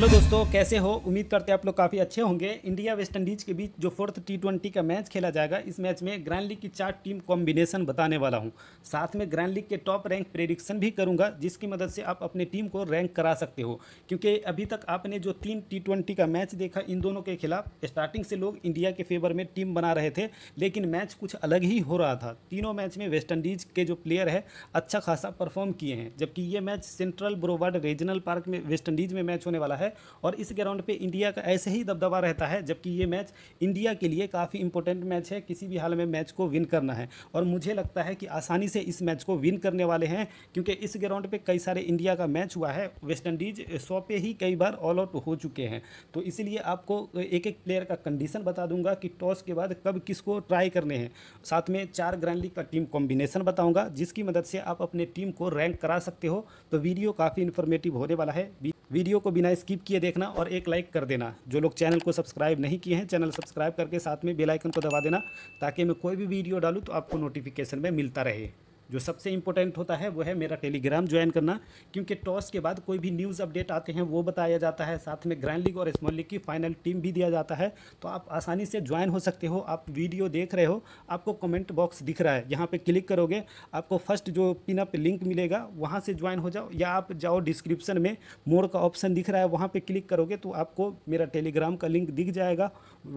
hello दोस्तों कैसे हो उम्मीद करते हैं आप लोग काफ़ी अच्छे होंगे इंडिया वेस्ट इंडीज़ के बीच जो फोर्थ टी ट्वेंटी का मैच खेला जाएगा इस मैच में ग्रैंड लीग की चार टीम कॉम्बिनेशन बताने वाला हूं साथ में ग्रैंड लीग के टॉप रैंक प्रेडिक्शन भी करूंगा जिसकी मदद से आप अपने टीम को रैंक करा सकते हो क्योंकि अभी तक आपने जो तीन टी का मैच देखा इन दोनों के खिलाफ स्टार्टिंग से लोग इंडिया के फेवर में टीम बना रहे थे लेकिन मैच कुछ अलग ही हो रहा था तीनों मैच में वेस्ट इंडीज़ के जो प्लेयर है अच्छा खासा परफॉर्म किए हैं जबकि ये match central Broward regional park में वेस्ट इंडीज़ में मैच होने वाला है है और इस ग्राउंड पे इंडिया का ऐसे ही दबदबा रहता है जबकि ये मैच इंडिया के लिए काफ़ी इंपॉर्टेंट मैच है किसी भी हाल में मैच को विन करना है और मुझे लगता है कि आसानी से इस मैच को विन करने वाले हैं क्योंकि इस ग्राउंड पर कई सारे इंडिया का मैच हुआ है वेस्ट इंडीज सौ पे ही कई बार ऑल आउट हो चुके हैं तो इसीलिए आपको एक एक प्लेयर का कंडीशन बता दूंगा कि टॉस के बाद कब किसको ट्राई करने हैं साथ में चार ग्रैंड लीग का टीम कॉम्बिनेशन बताऊंगा जिसकी मदद से आप अपने टीम को रैंक करा सकते हो तो वीडियो काफ़ी इन्फॉर्मेटिव होने वाला है वीडियो को बिना स्किप स्किप किए देखना और एक लाइक कर देना जो लोग चैनल को सब्सक्राइब नहीं किए हैं चैनल सब्सक्राइब करके साथ में बेलाइकन को दबा देना ताकि मैं कोई भी वीडियो डालूँ तो आपको नोटिफिकेशन में मिलता रहे जो सबसे इंपॉर्टेंट होता है वो है मेरा टेलीग्राम ज्वाइन करना क्योंकि टॉस के बाद कोई भी न्यूज़ अपडेट आते हैं वो बताया जाता है साथ में ग्रैंड लीग और स्मॉल लीग की फाइनल टीम भी दिया जाता है तो आप आसानी से ज्वाइन हो सकते हो आप वीडियो देख रहे हो आपको कमेंट बॉक्स दिख रहा है यहाँ पर क्लिक करोगे आपको फर्स्ट जो पिनअप लिंक मिलेगा वहाँ से ज्वाइन हो जाओ या आप जाओ डिस्क्रिप्शन में मोर का ऑप्शन दिख रहा है वहाँ पर क्लिक करोगे तो आपको मेरा टेलीग्राम का लिंक दिख जाएगा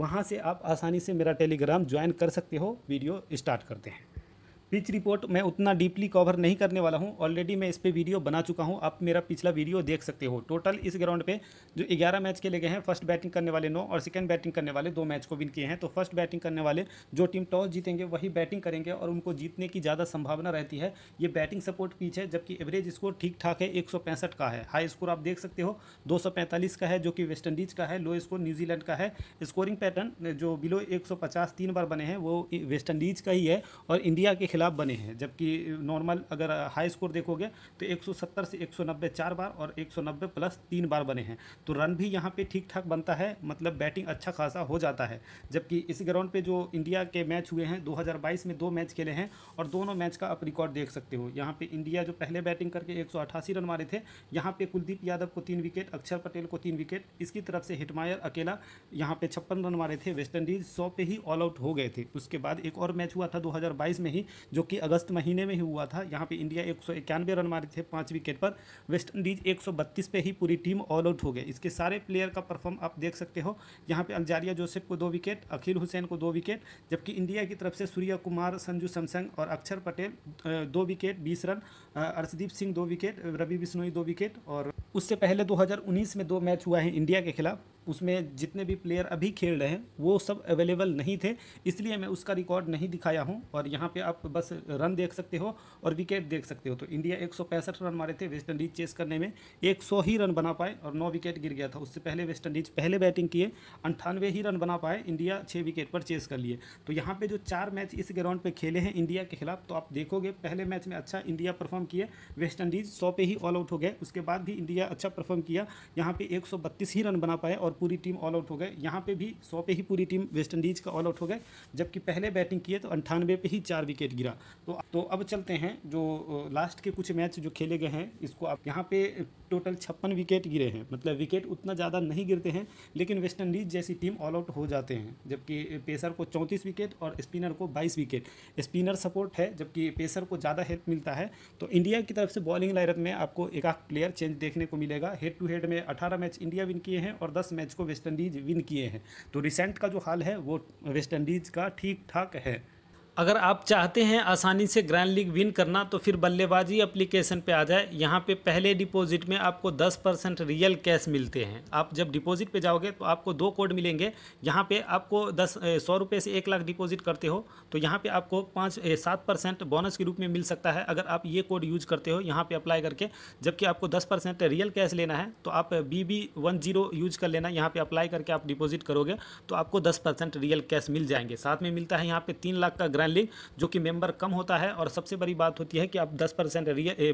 वहाँ से आप आसानी से मेरा टेलीग्राम ज्वाइन कर सकते हो वीडियो स्टार्ट करते हैं पिच रिपोर्ट मैं उतना डीपली कवर नहीं करने वाला हूँ ऑलरेडी मैं इस पर वीडियो बना चुका हूँ आप मेरा पिछला वीडियो देख सकते हो टोटल इस ग्राउंड पे जो 11 मैच खेले गए हैं फर्स्ट बैटिंग करने वाले नौ और सेकंड बैटिंग करने वाले दो मैच को विन किए हैं तो फर्स्ट बैटिंग करने वाले जो टीम टॉस जीतेंगे वही बैटिंग करेंगे और उनको जीतने की ज़्यादा संभावना रहती है ये बैटिंग सपोर्ट पिच है जबकि एवरेज स्कोर ठीक ठाक है एक का है हाई स्कोर आप देख सकते हो दो का है जो कि वेस्ट का है लो स्कोर न्यूजीलैंड का है स्कोरिंग पैटर्न जो बिलो एक तीन बार बने हैं वो वेस्ट इंडीज़ का ही है और इंडिया के खिलाफ खिलाफ बने हैं जबकि नॉर्मल अगर हाई स्कोर देखोगे तो 170 से 190 चार बार और 190 प्लस तीन बार बने हैं तो रन भी यहाँ पे ठीक ठाक बनता है मतलब बैटिंग अच्छा खासा हो जाता है जबकि इस ग्राउंड पे जो इंडिया के मैच हुए हैं 2022 में दो मैच खेले हैं और दोनों मैच का आप रिकॉर्ड देख सकते हो यहाँ पर इंडिया जो पहले बैटिंग करके एक रन मारे थे यहाँ पर कुलदीप यादव को तीन विकेट अक्षर पटेल को तीन विकेट इसकी तरफ से हिटमायर अकेला यहाँ पे छप्पन रन मारे थे वेस्टइंडीज सौ पे ही ऑल आउट हो गए थे उसके बाद एक और मैच हुआ था 2022 में ही जो कि अगस्त महीने में ही हुआ था यहाँ पे इंडिया एक रन मारे थे पाँच विकेट पर वेस्ट इंडीज बत्तीस पे ही पूरी टीम ऑल आउट हो गई इसके सारे प्लेयर का परफॉर्म आप देख सकते हो यहाँ पे अलजारिया जोसेफ को दो विकेट अखिल हुसैन को दो विकेट जबकि इंडिया की तरफ से सूर्य कुमार संजू सैमसंग और अक्षर पटेल दो विकेट बीस रन अर्शदीप सिंह दो विकेट रवि बिश्नोई दो विकेट और उससे पहले उन्नीस में दो मैच हुआ है इंडिया के खिलाफ उसमें जितने भी प्लेयर अभी खेल रहे हैं वो सब अवेलेबल नहीं थे इसलिए मैं उसका रिकॉर्ड नहीं दिखाया हूँ और यहाँ पे आप बस रन देख सकते हो और विकेट देख सकते हो तो इंडिया एक रन मारे थे वेस्ट इंडीज चेस करने में एक ही रन बना पाए और नौ विकेट गिर गया था उससे पहले वेस्ट इंडीज पहले बैटिंग किए अंठानवे ही रन बना पाए इंडिया छः विकेट पर चेस कर लिए तो यहाँ पर जो चार मैच इस ग्राउंड पर खेले हैं इंडिया के खिलाफ तो आप देखोगे पहले मैच में अच्छा इंडिया परफॉर्म किए वेस्ट इंडीज सौ पे ही ऑल आउट हो गए उसके बाद भी इंडिया अच्छा परफॉर्म किया यहाँ पर एक ही रन बना पाए और पूरी टीम ऑल आउट हो गए यहाँ पे भी सौ पे ही पूरी टीम वेस्ट इंडीज़ का ऑल आउट हो गए जबकि पहले बैटिंग किए तो अंठानवे पे ही चार विकेट गिरा तो तो अब चलते हैं जो लास्ट के कुछ मैच जो खेले गए हैं इसको आप यहाँ पे टोटल छप्पन विकेट गिरे हैं मतलब विकेट उतना ज़्यादा नहीं गिरते हैं लेकिन वेस्ट इंडीज़ जैसी टीम ऑल आउट हो जाते हैं जबकि पेसर को चौंतीस विकेट और स्पिनर को बाईस विकेट स्पिनर सपोर्ट है जबकि पेसर को ज़्यादा हेल्प मिलता है तो इंडिया की तरफ से बॉलिंग लाइनअप में आपको एक प्लेयर चेंज देखने को मिलेगा हेड टू हेड में अठारह मैच इंडिया विन किए हैं और दस मैच मैच को वेस्टइंडीज विन किए हैं तो रिसेंट का जो हाल है वो वेस्टइंडीज का ठीक ठाक है अगर आप चाहते हैं आसानी से ग्रैंड लीग विन करना तो फिर बल्लेबाजी एप्लीकेशन पे आ जाए यहाँ पे पहले डिपॉजिट में आपको 10 परसेंट रियल कैश मिलते हैं आप जब डिपॉजिट पे जाओगे तो आपको दो कोड मिलेंगे यहाँ पे आपको दस सौ रुपये से एक लाख डिपॉजिट करते हो तो यहाँ पे आपको पाँच सात परसेंट बोनस के रूप में मिल सकता है अगर आप ये कोड यूज करते हो यहाँ पर अप्लाई करके जबकि आपको दस रियल कैश लेना है तो आप बी बी यूज कर लेना यहाँ पर अप्लाई करके आप डिपॉजिट करोगे तो आपको दस रियल कैश मिल जाएंगे साथ में मिलता है यहाँ पर तीन लाख का ग्रैंड जो कि मेंबर कम होता है और सबसे बड़ी बात होती है कि आप दस परसेंट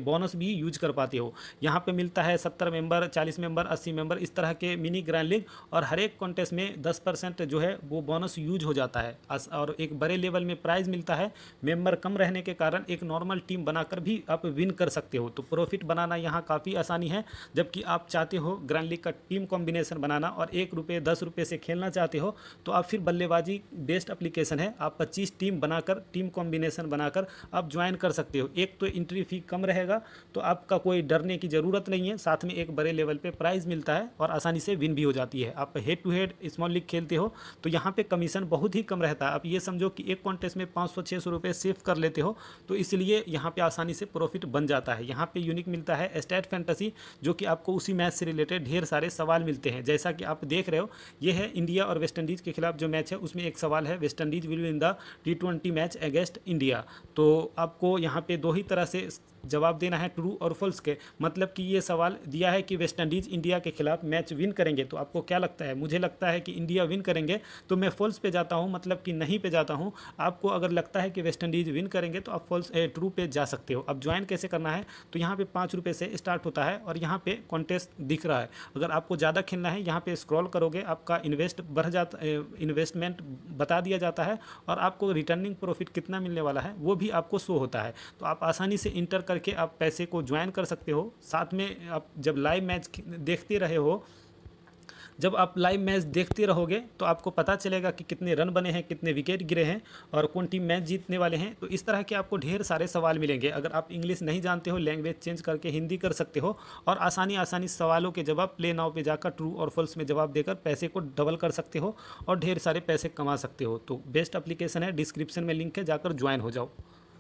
बोनस भी यूज कर पाते हो यहाँ पर मिलता है सत्तर मेंबर चालीस मेंबर अस्सी मेंबर इस तरह के मिनी ग्रैंड लीग और हर एक कॉन्टेस्ट में दस परसेंट जो है वो बोनस यूज हो जाता है और एक बड़े लेवल में प्राइज मिलता है मेंबर कम रहने के कारण एक नॉर्मल टीम बनाकर भी आप विन कर सकते हो तो प्रॉफिट बनाना यहाँ काफ़ी आसानी है जबकि आप चाहते हो ग्रैंड लीग का टीम कॉम्बिनेशन बनाना और एक दस रुपये से खेलना चाहते हो तो आप फिर बल्लेबाजी बेस्ट अप्लीकेशन है आप पच्चीस टीम बना बनाकर टीम कॉम्बिनेशन बनाकर आप ज्वाइन कर सकते हो एक तो इंट्री फी कम रहेगा तो आपका कोई डरने की ज़रूरत नहीं है साथ में एक बड़े लेवल पर प्राइज़ मिलता है और आसानी से विन भी हो जाती है आप head to head small league खेलते हो तो यहाँ पर कमीशन बहुत ही कम रहता है आप ये समझो कि एक कॉन्टेस्ट में पाँच सौ छः सौ रुपये सेव कर लेते हो तो इसलिए यहाँ पर आसानी से प्रॉफिट बन जाता है यहाँ पर यूनिक मिलता है स्टेट फैंटसी जो कि आपको उसी मैच से रिलेटेड ढेर सारे सवाल मिलते हैं जैसा कि आप देख रहे हो ये है इंडिया और वेस्टइंडीज़ के खिलाफ जो मैच है उसमें एक सवाल है West Indies will win the T match against India तो आपको यहाँ पे दो ही तरह से जवाब देना है ट्रू और फॉल्स के मतलब कि ये सवाल दिया है कि वेस्ट इंडीज़ इंडिया के खिलाफ मैच विन करेंगे तो आपको क्या लगता है मुझे लगता है कि इंडिया विन करेंगे तो मैं फॉल्स पे जाता हूँ मतलब कि नहीं पे जाता हूँ आपको अगर लगता है कि वेस्ट इंडीज़ विन करेंगे तो आप फॉल्स ट्रू पे जा सकते हो अब ज्वाइन कैसे करना है तो यहाँ पर पाँच रुपये से स्टार्ट होता है और यहाँ पर कॉन्टेस्ट दिख रहा है अगर आपको ज़्यादा खेलना है यहाँ पर स्क्रॉल करोगे आपका इन्वेस्ट बढ़ जाता इन्वेस्टमेंट बता दिया जाता है और आपको रिटर्निंग प्रॉफिट कितना मिलने वाला है वो भी आपको शो होता है तो आप आसानी से इंटर करके आप पैसे को ज्वाइन कर सकते हो साथ में आप जब लाइव मैच देखते रहे हो जब आप लाइव मैच देखते रहोगे तो आपको पता चलेगा कि कितने रन बने हैं कितने विकेट गिरे हैं और कौन टीम मैच जीतने वाले हैं तो इस तरह के आपको ढेर सारे सवाल मिलेंगे अगर आप इंग्लिश नहीं जानते हो लैंग्वेज चेंज करके हिंदी कर सकते हो और आसानी आसानी सवालों के जवाब प्ले नाव पर जाकर ट्रू और फॉल्स में जवाब देकर पैसे को डबल कर सकते हो और ढेर सारे पैसे कमा सकते हो तो बेस्ट अप्लीकेशन है डिस्क्रिप्शन में लिंक है जाकर ज्वाइन हो जाओ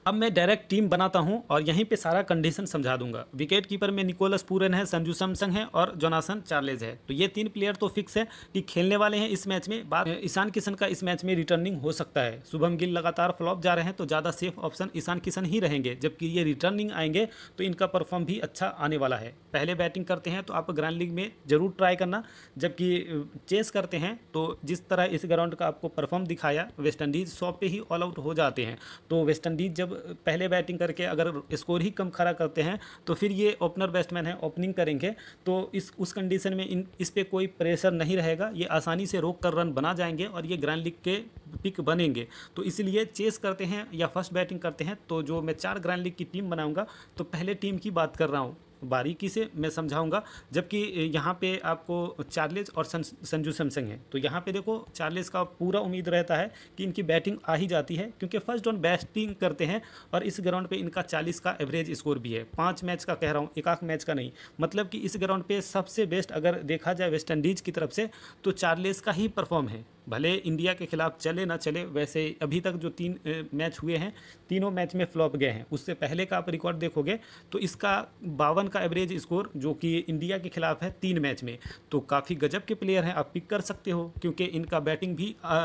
अब मैं डायरेक्ट टीम बनाता हूं और यहीं पे सारा कंडीशन समझा दूंगा विकेट कीपर में निकोलस पूरन है संजू सैमसंग है और जोनासन चार्लेज है तो ये तीन प्लेयर तो फिक्स है कि खेलने वाले हैं इस मैच में बात ईशान किशन का इस मैच में रिटर्निंग हो सकता है शुभम गिल लगातार फ्लॉप जा रहे हैं तो ज़्यादा सेफ ऑप्शन ईशान किशन ही रहेंगे जबकि ये रिटर्निंग आएंगे तो इनका परफॉर्म भी अच्छा आने वाला है पहले बैटिंग करते हैं तो आप ग्रैंड लीग में ज़रूर ट्राई करना जबकि चेस करते हैं तो जिस तरह इस ग्राउंड का आपको परफॉर्म दिखाया वेस्ट इंडीज़ सौ पे ही ऑल आउट हो जाते हैं तो वेस्ट इंडीज़ जब पहले बैटिंग करके अगर स्कोर ही कम खड़ा करते हैं तो फिर ये ओपनर बैट्समैन है ओपनिंग करेंगे तो इस उस कंडीशन में इन इस पर कोई प्रेशर नहीं रहेगा ये आसानी से रोक कर रन बना जाएंगे और ये ग्रैंड लीग के पिक बनेंगे तो इसलिए चेस करते हैं या फर्स्ट बैटिंग करते हैं तो जो मैं चार ग्रैंड लीग की टीम बनाऊंगा तो पहले टीम की बात कर रहा हूँ बारीकी से मैं समझाऊंगा जबकि यहाँ पे आपको चार्लेस और संजू सैमसंग है तो यहाँ पे देखो चार्लेस का पूरा उम्मीद रहता है कि इनकी बैटिंग आ ही जाती है क्योंकि फर्स्ट ऑन बैटिंग करते हैं और इस ग्राउंड पे इनका 40 का एवरेज स्कोर भी है पाँच मैच का कह रहा हूँ एकाख मैच का नहीं मतलब कि इस ग्राउंड पर सबसे बेस्ट अगर देखा जाए वेस्ट इंडीज़ की तरफ से तो चार्लेस का ही परफॉर्म है भले इंडिया के खिलाफ चले ना चले वैसे अभी तक जो तीन मैच हुए हैं तीनों मैच में फ्लॉप गए हैं उससे पहले का आप रिकॉर्ड देखोगे तो इसका बावन का एवरेज स्कोर जो कि इंडिया के खिलाफ है तीन मैच में तो काफ़ी गजब के प्लेयर हैं आप पिक कर सकते हो क्योंकि इनका बैटिंग भी आ,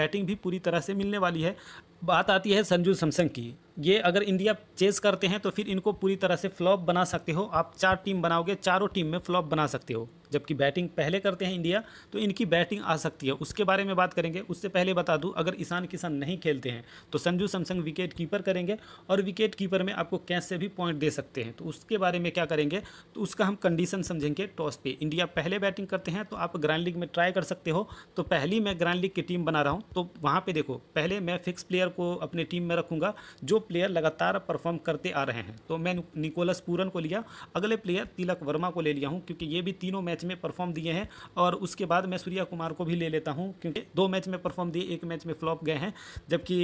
बैटिंग भी पूरी तरह से मिलने वाली है बात आती है संजू सैमसंग की ये अगर इंडिया चेस करते हैं तो फिर इनको पूरी तरह से फ्लॉप बना सकते हो आप चार टीम बनाओगे चारों टीम में फ्लॉप बना सकते हो जबकि बैटिंग पहले करते हैं इंडिया तो इनकी बैटिंग आ सकती है उसके बारे में बात करेंगे उससे पहले बता दूं अगर ईशान किसान नहीं खेलते हैं तो संजू सैमसंग विकेट कीपर करेंगे और विकेट कीपर में आपको कैच से भी पॉइंट दे सकते हैं तो उसके बारे में क्या करेंगे तो उसका हम कंडीशन समझेंगे टॉस पे इंडिया पहले बैटिंग करते हैं तो आप ग्रैंड लीग में ट्राई कर सकते हो तो पहली मैं ग्रैंड लीग की टीम बना रहा हूँ तो वहाँ पर देखो पहले मैं फिक्स प्लेयर को अपने टीम में रखूंगा जो प्लेयर लगातार परफॉर्म करते आ रहे हैं तो मैं निकोलस पूरन को लिया अगले प्लेयर तिलक वर्मा को ले लिया हूँ क्योंकि ये भी तीनों मैच में परफॉर्म दिए हैं और उसके बाद मैं सूर्या कुमार को भी ले लेता हूँ क्योंकि दो मैच में परफॉर्म दिए एक मैच में फ्लॉप गए हैं जबकि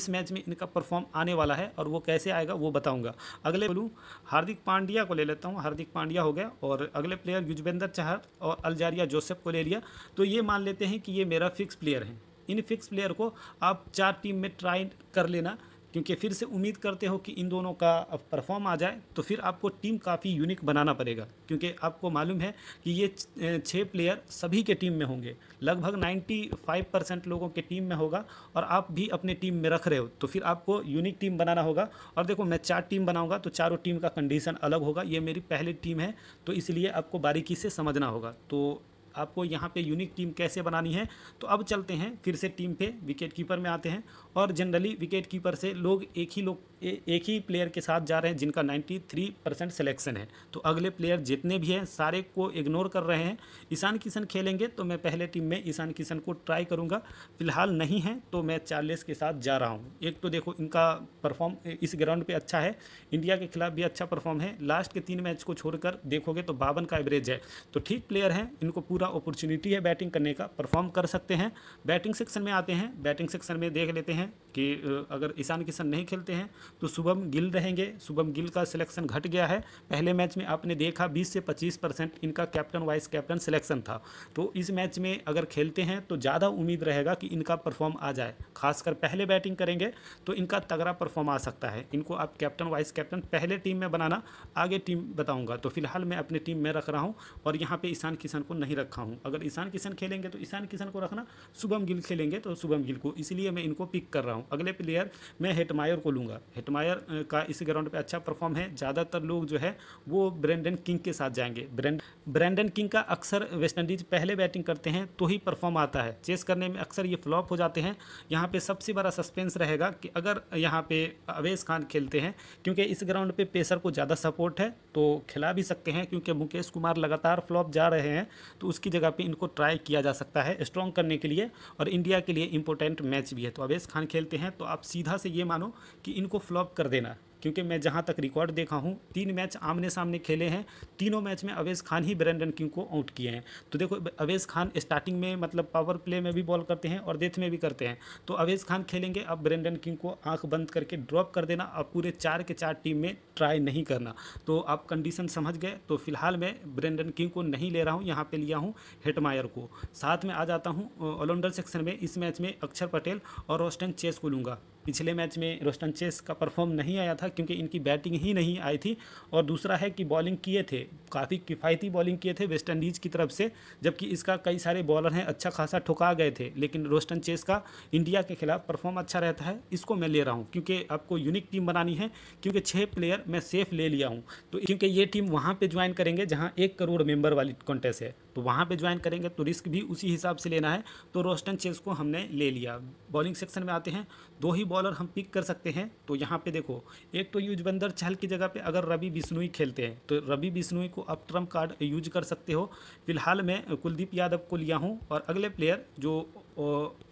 इस मैच में इनका परफॉर्म आने वाला है और वो कैसे आएगा वो बताऊँगा अगले बोलूँ हार्दिक पांड्या को ले लेता हूँ हार्दिक पांड्या हो गया और अगले प्लेयर युजवेंद्र चहर और अलजारिया जोसेफ को ले लिया तो ये मान लेते हैं कि ये मेरा फिक्स प्लेयर है इन फिक्स प्लेयर को आप चार टीम में ट्राई कर लेना क्योंकि फिर से उम्मीद करते हो कि इन दोनों का परफॉर्म आ जाए तो फिर आपको टीम काफ़ी यूनिक बनाना पड़ेगा क्योंकि आपको मालूम है कि ये छः प्लेयर सभी के टीम में होंगे लगभग 95 परसेंट लोगों के टीम में होगा और आप भी अपने टीम में रख रहे हो तो फिर आपको यूनिक टीम बनाना होगा और देखो मैं चार टीम बनाऊँगा तो चारों टीम का कंडीशन अलग होगा ये मेरी पहली टीम है तो इसलिए आपको बारीकी से समझना होगा तो आपको यहाँ पे यूनिक टीम कैसे बनानी है तो अब चलते हैं फिर से टीम पे विकेट कीपर में आते हैं और जनरली विकेट कीपर से लोग एक ही लोग एक ही प्लेयर के साथ जा रहे हैं जिनका 93 परसेंट सिलेक्शन है तो अगले प्लेयर जितने भी हैं सारे को इग्नोर कर रहे हैं ईशान किशन खेलेंगे तो मैं पहले टीम में ईशान किशन को ट्राई करूँगा फिलहाल नहीं है तो मैं चार्लेस के साथ जा रहा हूँ एक तो देखो इनका परफॉर्म इस ग्राउंड पर अच्छा है इंडिया के खिलाफ भी अच्छा परफॉर्म है लास्ट के तीन मैच को छोड़कर देखोगे तो बावन का एवरेज है तो ठीक प्लेयर हैं इनको पूरा मिलेगा अपॉर्चुनिटी है बैटिंग करने का परफॉर्म कर सकते हैं बैटिंग सेक्शन में आते हैं बैटिंग सेक्शन में देख लेते हैं कि अगर ईशान किशन नहीं खेलते हैं तो शुभम गिल रहेंगे शुभम गिल का सिलेक्शन घट गया है पहले मैच में आपने देखा बीस से पच्चीस परसेंट इनका कैप्टन वाइस कैप्टन सिलेक्शन था तो इस मैच में अगर खेलते हैं तो ज़्यादा उम्मीद रहेगा कि इनका परफॉर्म आ जाए खासकर पहले बैटिंग करेंगे तो इनका तगड़ा परफॉर्म आ सकता है इनको आप कैप्टन वाइस कैप्टन पहले टीम में बनाना आगे टीम बताऊँगा तो फिलहाल मैं अपनी टीम में रख रहा हूँ और यहाँ पर ईशान किशन को नहीं रखा रखा हूँ अगर ईशान किशन खेलेंगे तो ईशान किशन को रखना शुभम गिल खेलेंगे तो शुभम गिल को इसलिए मैं इनको पिक कर रहा हूँ अगले प्लेयर मैं हेटमायर को लूँगा हेटमायर का इस ग्राउंड पर अच्छा परफॉर्म है ज़्यादातर लोग जो है वो ब्रेंडन किंग के साथ जाएंगे ब्रैंड किंग का अक्सर वेस्टइंडीज पहले बैटिंग करते हैं तो ही परफॉर्म आता है चेस करने में अक्सर ये फ्लॉप हो जाते हैं यहाँ पर सबसे बड़ा सस्पेंस रहेगा कि अगर यहाँ पर अवेश खान खेलते हैं क्योंकि इस ग्राउंड पर पेसर को ज़्यादा सपोर्ट है तो खिला भी सकते हैं क्योंकि मुकेश कुमार लगातार फ्लॉप जा रहे हैं तो उसके उसकी जगह पे इनको ट्राई किया जा सकता है स्ट्रॉन्ग करने के लिए और इंडिया के लिए इंपॉर्टेंट मैच भी है तो अवेश खान खेलते हैं तो आप सीधा से ये मानो कि इनको फ्लॉप कर देना क्योंकि मैं जहां तक रिकॉर्ड देखा हूं तीन मैच आमने सामने खेले हैं तीनों मैच में अवेज खान ही ब्रेंडन किंग को आउट किए हैं तो देखो अवेज खान स्टार्टिंग में मतलब पावर प्ले में भी बॉल करते हैं और डेथ में भी करते हैं तो अवेज खान खेलेंगे अब ब्रेंडन किंग को आँख बंद करके ड्रॉप कर देना और पूरे चार के चार टीम में ट्राई नहीं करना तो आप कंडीशन समझ गए तो फिलहाल मैं ब्रेंडन किंग को नहीं ले रहा हूँ यहाँ पर लिया हूँ हेटमायर को साथ में आ जाता हूँ ऑलराउंडर सेक्शन में इस मैच में अक्षर पटेल और रोस्टन चेस को लूँगा पिछले मैच में रोस्टन चेस का परफॉर्म नहीं आया था क्योंकि इनकी बैटिंग ही नहीं आई थी और दूसरा है कि बॉलिंग किए थे काफ़ी किफ़ायती बॉलिंग किए थे वेस्ट इंडीज़ की तरफ से जबकि इसका कई सारे बॉलर हैं अच्छा खासा ठुका गए थे लेकिन रोस्टन चेस का इंडिया के खिलाफ परफॉर्म अच्छा रहता है इसको मैं ले रहा हूँ क्योंकि आपको यूनिक टीम बनानी है क्योंकि छः प्लेयर मैं सेफ ले लिया हूँ तो क्योंकि ये टीम वहाँ पर ज्वाइन करेंगे जहाँ एक करोड़ मेम्बर वाली कॉन्टेस्ट है तो वहाँ पे ज्वाइन करेंगे तो रिस्क भी उसी हिसाब से लेना है तो रोस्टन चेस को हमने ले लिया बॉलिंग सेक्शन में आते हैं दो ही बॉलर हम पिक कर सकते हैं तो यहाँ पे देखो एक तो युजबंदर चहल की जगह पे अगर रवि बिश्नोई खेलते हैं तो रवि बिश्नोई को आप ट्रम्प कार्ड यूज कर सकते हो फिलहाल मैं कुलदीप यादव को लिया हूँ और अगले प्लेयर जो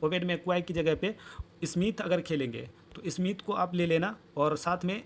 ओवेड मैकवाई की जगह पर स्मिथ अगर खेलेंगे तो स्मिथ को आप ले लेना और साथ में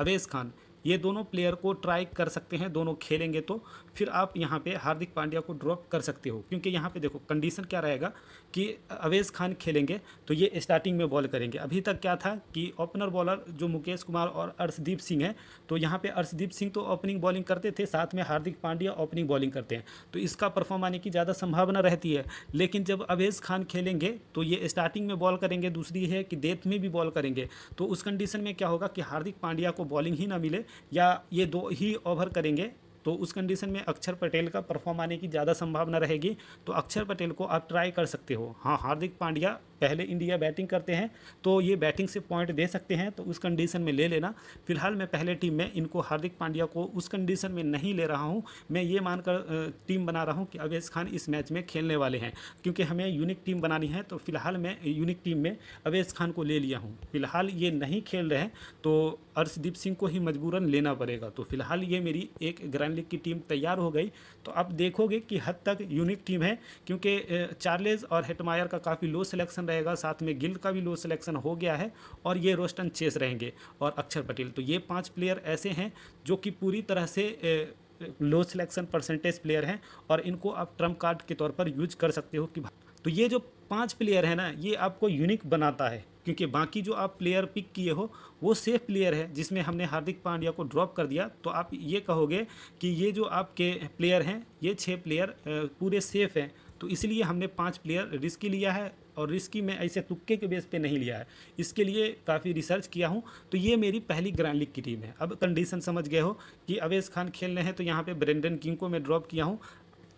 अवेश खान ये दोनों प्लेयर को ट्राई कर सकते हैं दोनों खेलेंगे तो फिर आप यहाँ पे हार्दिक पांड्या को ड्रॉप कर सकते हो क्योंकि यहाँ पे देखो कंडीशन क्या रहेगा कि अवेज खान खेलेंगे तो ये स्टार्टिंग में बॉल करेंगे अभी तक क्या था कि ओपनर बॉलर जो मुकेश कुमार और अर्शदीप सिंह हैं तो यहाँ पर अर्शदीप सिंह तो ओपनिंग बॉलिंग करते थे साथ में हार्दिक पांड्या ओपनिंग बॉलिंग करते हैं तो इसका परफॉर्म आने की ज़्यादा संभावना रहती है लेकिन जब अवेज खान खेलेंगे तो ये स्टार्टिंग में बॉल करेंगे दूसरी है कि डेथ में भी बॉल करेंगे तो उस कंडीशन में क्या होगा कि हार्दिक पांड्या को बॉलिंग ही ना मिले या ये दो ही ओवर करेंगे तो उस कंडीशन में अक्षर पटेल का परफॉर्म आने की ज़्यादा संभावना रहेगी तो अक्षर पटेल को आप ट्राई कर सकते हो हाँ हार्दिक पांड्या पहले इंडिया बैटिंग करते हैं तो ये बैटिंग से पॉइंट दे सकते हैं तो उस कंडीशन में ले लेना फिलहाल मैं पहले टीम में इनको हार्दिक पांड्या को उस कंडीशन में नहीं ले रहा हूँ मैं ये मानकर टीम बना रहा हूँ कि अवेश खान इस मैच में खेलने वाले हैं क्योंकि हमें यूनिक टीम बनानी है तो फिलहाल मैं यूनिक टीम में अवेश खान को ले लिया हूँ फिलहाल ये नहीं खेल रहे तो अर्शदीप सिंह को ही मजबूरन लेना पड़ेगा तो फिलहाल ये मेरी एक ग्रैंड लीग की टीम तैयार हो गई तो आप देखोगे कि हद तक यूनिक टीम है क्योंकि चार्लेज और हेटमायर का काफ़ी लो सिलेक्शन सिलेक्शन रहेगा साथ में गिल का भी लो सिलेक्शन हो गया है और ये रोस्टन चेस रहेंगे और अक्षर पटेल तो ये पांच प्लेयर ऐसे हैं जो कि पूरी तरह से a, low selection percentage player हैं और इनको आप ट्रम्प कार्ड के तौर पर यूज कर सकते हो कि तो ये जो पांच प्लेयर है ना ये आपको यूनिक बनाता है क्योंकि बाकी जो आप प्लेयर पिक किए हो वो सेफ प्लेयर है जिसमें हमने हार्दिक पांड्या को ड्रॉप कर दिया तो आप ये कहोगे कि ये जो आपके प्लेयर हैं ये छः प्लेयर पूरे सेफ हैं तो इसलिए हमने पांच प्लेयर रिस्की लिया है और रिस्की मैं ऐसे तुक्के के बेस पे नहीं लिया है इसके लिए काफ़ी रिसर्च किया हूँ तो ये मेरी पहली ग्रैंड लीग की टीम है अब कंडीशन समझ गए हो कि अवेश खान खेल रहे हैं तो यहाँ पे ब्रेंडन किंग को मैं ड्रॉप किया हूँ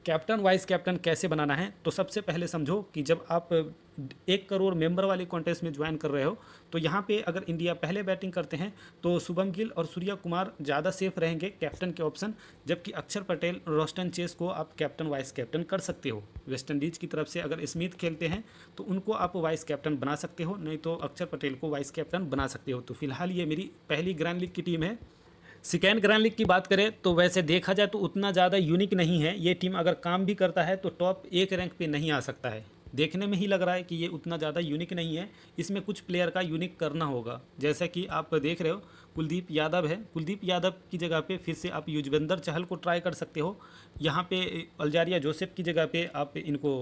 कैप्टन वाइस कैप्टन कैसे बनाना है तो सबसे पहले समझो कि जब आप एक करोड़ मेंबर वाले कॉन्टेस्ट में ज्वाइन कर रहे हो तो यहाँ पे अगर इंडिया पहले बैटिंग करते हैं तो शुभम गिल और सूर्या कुमार ज़्यादा सेफ रहेंगे कैप्टन के ऑप्शन जबकि अक्षर पटेल रोस्टन चेस को आप कैप्टन वाइस कैप्टन कर सकते हो वेस्ट इंडीज़ की तरफ से अगर स्मिथ खेलते हैं तो उनको आप वाइस कैप्टन बना सकते हो नहीं तो अक्षर पटेल को वाइस कैप्टन बना सकते हो तो फिलहाल ये मेरी पहली ग्रैंड लीग की टीम है सिकेंड ग्रैंड लीग की बात करें तो वैसे देखा जाए तो उतना ज़्यादा यूनिक नहीं है ये टीम अगर काम भी करता है तो टॉप एक रैंक पे नहीं आ सकता है देखने में ही लग रहा है कि ये उतना ज़्यादा यूनिक नहीं है इसमें कुछ प्लेयर का यूनिक करना होगा जैसा कि आप देख रहे हो कुलदीप यादव है कुलदीप यादव की जगह पे फिर से आप युजवेंद्र चहल को ट्राई कर सकते हो यहाँ पे अल्जारिया जोसेफ की जगह पे आप इनको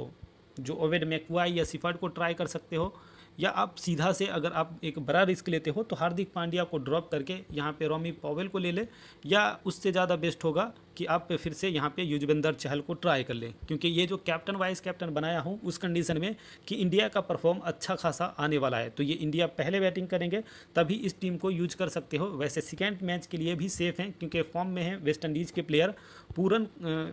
जो ओवेड मैकुआ या सिफाट को ट्राई कर सकते हो या आप सीधा से अगर आप एक बड़ा रिस्क लेते हो तो हार्दिक पांड्या को ड्रॉप करके यहाँ पे रोमी पॉवेल को ले ले या उससे ज़्यादा बेस्ट होगा कि आप फिर से यहाँ पे युजवेंद्र चहल को ट्राई कर लें क्योंकि ये जो कैप्टन वाइस कैप्टन बनाया हूँ उस कंडीशन में कि इंडिया का परफॉर्म अच्छा खासा आने वाला है तो ये इंडिया पहले बैटिंग करेंगे तभी इस टीम को यूज कर सकते हो वैसे सेकेंड मैच के लिए भी सेफ़ हैं क्योंकि फॉर्म में है वेस्ट इंडीज़ के प्लेयर पूरन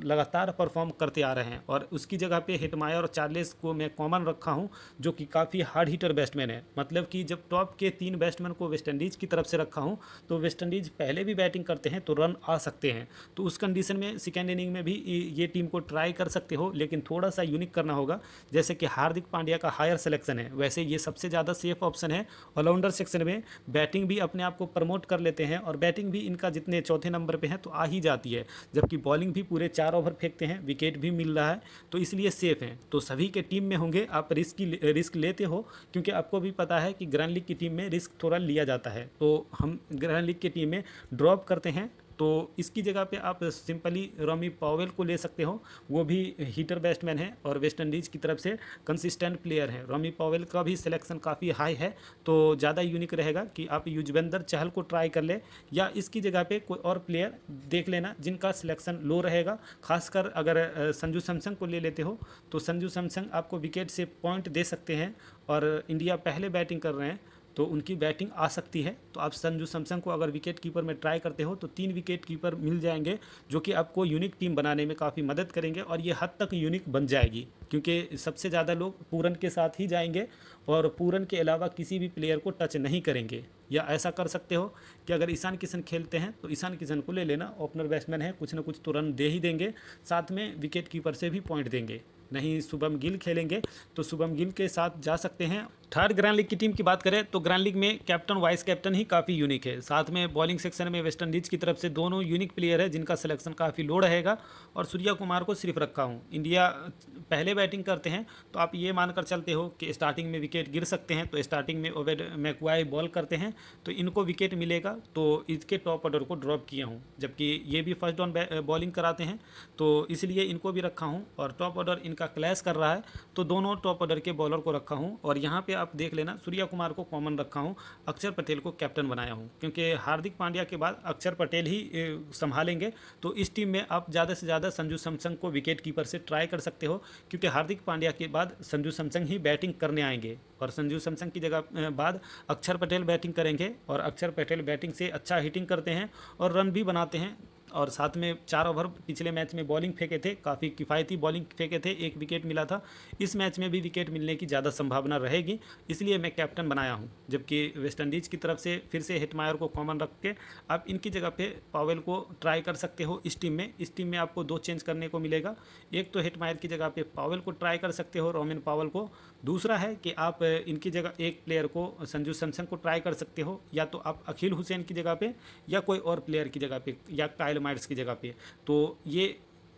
लगातार परफॉर्म करते आ रहे हैं और उसकी जगह पर हिटमायर और चार्लेस को मैं कॉमन रखा हूँ जो कि काफ़ी हार्ड हीटर बैट्समैन है मतलब कि जब टॉप के तीन बैट्समैन को वेस्ट इंडीज़ की तरफ से रखा हूँ तो वेस्ट इंडीज़ पहले भी बैटिंग करते हैं तो रन आ सकते हैं तो उस कंडीशन में सेकेंड इनिंग में भी ये टीम को ट्राई कर सकते हो लेकिन थोड़ा सा यूनिक करना होगा जैसे कि हार्दिक पांड्या का हायर सिलेक्शन है वैसे ये सबसे ज़्यादा सेफ ऑप्शन है ऑलराउंडर सेक्शन में बैटिंग भी अपने आप को प्रमोट कर लेते हैं और बैटिंग भी इनका जितने चौथे नंबर पर है तो आ ही जाती है जबकि बॉलिंग भी पूरे चार ओवर फेंकते हैं विकेट भी मिल रहा है तो इसलिए सेफ हैं तो सभी के टीम में होंगे आप रिस्क रिस्क लेते हो क्योंकि आपको भी पता है कि ग्रैंड लीग की टीम में रिस्क थोड़ा लिया जाता है तो हम ग्रैंड लीग की टीम में ड्रॉप करते हैं तो इसकी जगह पे आप सिंपली रॉमी पावेल को ले सकते हो वो भी हीटर बैट्समैन है और वेस्ट इंडीज़ की तरफ से कंसिस्टेंट प्लेयर है रॉमी पावेल का भी सिलेक्शन काफ़ी हाई है तो ज़्यादा यूनिक रहेगा कि आप युजवेंद्र चहल को ट्राई कर ले या इसकी जगह पर कोई और प्लेयर देख लेना जिनका सिलेक्शन लो रहेगा खासकर अगर संजू सैमसंग को ले लेते हो तो संजू सैमसंग आपको विकेट से पॉइंट दे सकते हैं और इंडिया पहले बैटिंग कर रहे हैं तो उनकी बैटिंग आ सकती है तो आप संजू सैमसंग को अगर विकेट कीपर में ट्राई करते हो तो तीन विकेट कीपर मिल जाएंगे जो कि आपको यूनिक टीम बनाने में काफ़ी मदद करेंगे और ये हद तक यूनिक बन जाएगी क्योंकि सबसे ज़्यादा लोग पूरन के साथ ही जाएंगे और पूरन के अलावा किसी भी प्लेयर को टच नहीं करेंगे या ऐसा कर सकते हो कि अगर ईशान किशन खेलते हैं तो ईशान किशन को ले लेना ओपनर बैट्समैन है कुछ ना कुछ तो रन दे ही देंगे साथ में विकेट कीपर से भी पॉइंट देंगे नहीं शुभम गिल खेलेंगे तो शुभम गिल के साथ जा सकते हैं थर्ड ग्रैंड लीग की टीम की बात करें तो ग्रैंड लीग में कैप्टन वाइस कैप्टन ही काफ़ी यूनिक है साथ में बॉलिंग सेक्शन में वेस्ट इंडीज़ की तरफ से दोनों यूनिक प्लेयर है जिनका सिलेक्शन काफ़ी लो रहेगा और सूर्या कुमार को सिर्फ रखा हूँ इंडिया पहले बैटिंग करते हैं तो आप ये मानकर चलते हो कि स्टार्टिंग में विकेट गिर सकते हैं तो स्टार्टिंग में ओवेड मैकवाई बॉल करते हैं तो इनको विकेट मिलेगा तो इसके टॉप ऑर्डर को ड्रॉप किया हूँ जबकि ये भी फर्स्ट डाउन बॉलिंग कराते हैं तो इसलिए इनको भी रखा हूँ और टॉप ऑर्डर इनका क्लैश कर रहा है तो दोनों टॉप ऑर्डर के बॉलर को रखा हूँ और यहाँ पर आप देख लेना सूर्या कुमार को कॉमन रखा हूँ अक्षर पटेल को कैप्टन बनाया हूँ क्योंकि हार्दिक पांड्या के बाद अक्षर पटेल ही संभालेंगे तो इस टीम में आप ज़्यादा से ज़्यादा संजू सैमसंग को विकेट कीपर से ट्राई कर सकते हो क्योंकि हार्दिक पांड्या के बाद संजू सैमसंग ही बैटिंग करने आएंगे और संजू सैमसंग की जगह बाद अक्षर पटेल बैटिंग करेंगे और अक्षर पटेल बैटिंग से अच्छा हिटिंग करते हैं और रन भी बनाते हैं और साथ में चार ओवर पिछले मैच में बॉलिंग फेंके थे काफ़ी किफ़ायती बॉलिंग फेंके थे एक विकेट मिला था इस मैच में भी विकेट मिलने की ज़्यादा संभावना रहेगी इसलिए मैं कैप्टन बनाया हूँ जबकि वेस्टइंडीज़ की तरफ से फिर से हेटमायर को कॉमन रख के आप इनकी जगह पर पावेल को ट्राई कर सकते हो इस टीम में इस टीम में आपको दो चेंज करने को मिलेगा एक तो हेटमायर की जगह पर पावेल को ट्राई कर सकते हो रोमिन पावल को दूसरा है कि आप इनकी जगह एक प्लेयर को संजू सैमसन को ट्राई कर सकते हो या तो आप अखिल हुसैन की जगह पे या कोई और प्लेयर की जगह पे या कायल माइड्स की जगह पे तो ये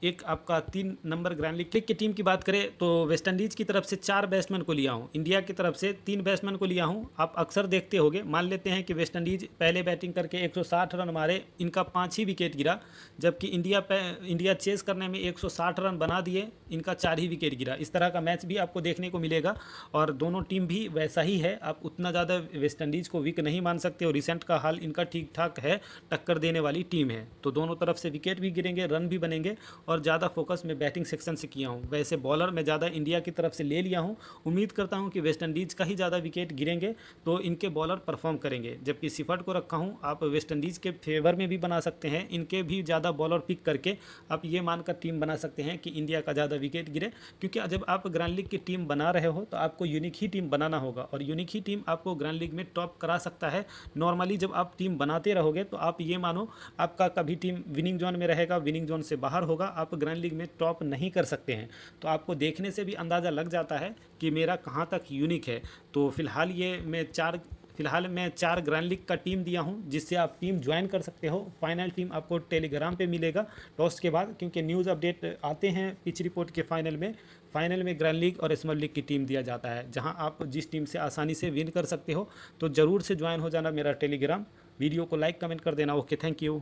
एक आपका तीन नंबर ग्रैंड लीग क्लिक की टीम की बात करें तो वेस्टइंडीज़ की तरफ से चार बैट्समैन को लिया हूँ इंडिया की तरफ से तीन बैट्समैन को लिया हूँ आप अक्सर देखते होंगे मान लेते हैं कि वेस्ट इंडीज पहले बैटिंग करके 160 रन मारे इनका पाँच ही विकेट गिरा जबकि इंडिया इंडिया चेस करने में एक रन बना दिए इनका चार ही विकेट गिरा इस तरह का मैच भी आपको देखने को मिलेगा और दोनों टीम भी वैसा ही है आप उतना ज़्यादा वेस्ट इंडीज़ को वीक नहीं मान सकते और रिसेंट का हाल इनका ठीक ठाक है टक्कर देने वाली टीम है तो दोनों तरफ से विकेट भी गिरेंगे रन भी बनेंगे और और ज़्यादा फोकस मैं बैटिंग सेक्शन से किया हूँ वैसे बॉलर मैं ज़्यादा इंडिया की तरफ से ले लिया हूँ उम्मीद करता हूँ कि वेस्ट इंडीज़ का ही ज़्यादा विकेट गिरेंगे तो इनके बॉलर परफॉर्म करेंगे जबकि सिफट को रखा हूँ आप वेस्ट इंडीज़ के फेवर में भी बना सकते हैं इनके भी ज़्यादा बॉलर पिक करके आप ये मानकर टीम बना सकते हैं कि इंडिया का ज़्यादा विकेट गिरे क्योंकि जब आप ग्रैंड लीग की टीम बना रहे हो तो आपको यूनिक ही टीम बनाना होगा और यूनिक ही टीम आपको ग्रैंड लीग में टॉप करा सकता है नॉर्मली जब आप टीम बनाते रहोगे तो आप ये मानो आपका कभी टीम विनिंग जोन में रहेगा विनिंग जोन से बाहर होगा आप आप ग्रैंड लीग में टॉप नहीं कर सकते हैं तो आपको देखने से भी अंदाज़ा लग जाता है कि मेरा कहाँ तक यूनिक है तो फिलहाल ये मैं चार फिलहाल मैं चार ग्रैंड लीग का टीम दिया हूँ जिससे आप टीम ज्वाइन कर सकते हो फाइनल टीम आपको टेलीग्राम पे मिलेगा टॉस के बाद क्योंकि न्यूज़ अपडेट आते हैं पिच रिपोर्ट के फाइनल में फाइनल में ग्रैंड लीग और स्मॉल लीग की टीम दिया जाता है जहाँ आप जिस टीम से आसानी से विन कर सकते हो तो ज़रूर से ज्वाइन हो जाना मेरा टेलीग्राम वीडियो को लाइक कमेंट कर देना ओके थैंक यू